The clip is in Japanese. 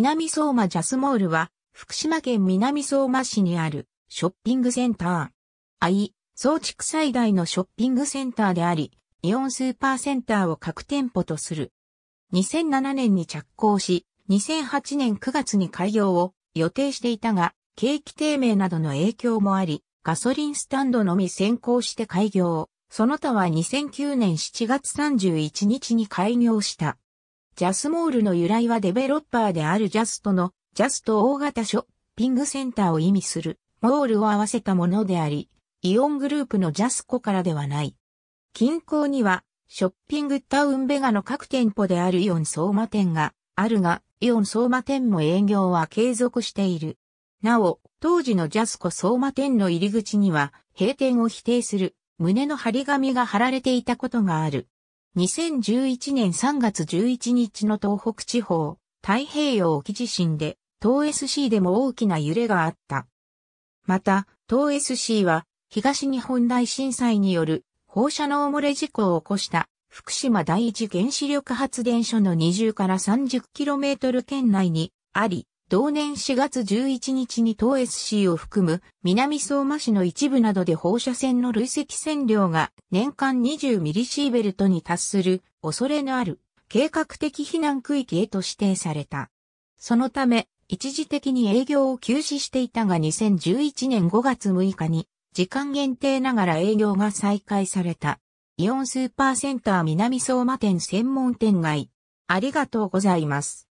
南相馬ジャスモールは、福島県南相馬市にあるショッピングセンター。愛、総地区最大のショッピングセンターであり、イオンスーパーセンターを各店舗とする。2007年に着工し、2008年9月に開業を予定していたが、景気低迷などの影響もあり、ガソリンスタンドのみ先行して開業。その他は2009年7月31日に開業した。ジャスモールの由来はデベロッパーであるジャストの、ジャスト大型ショッピングセンターを意味する、モールを合わせたものであり、イオングループのジャスコからではない。近郊には、ショッピングタウンベガの各店舗であるイオン相馬店があるが、イオン相馬店も営業は継続している。なお、当時のジャスコ相馬店の入り口には、閉店を否定する、胸の張り紙が貼られていたことがある。2011年3月11日の東北地方、太平洋沖地震で、東 SC でも大きな揺れがあった。また、東 SC は、東日本大震災による放射能漏れ事故を起こした福島第一原子力発電所の20から 30km 圏内にあり、同年4月11日に東 SC を含む南相馬市の一部などで放射線の累積線量が年間20ミリシーベルトに達する恐れのある計画的避難区域へと指定された。そのため一時的に営業を休止していたが2011年5月6日に時間限定ながら営業が再開された。イオンスーパーセンター南相馬店専門店街。ありがとうございます。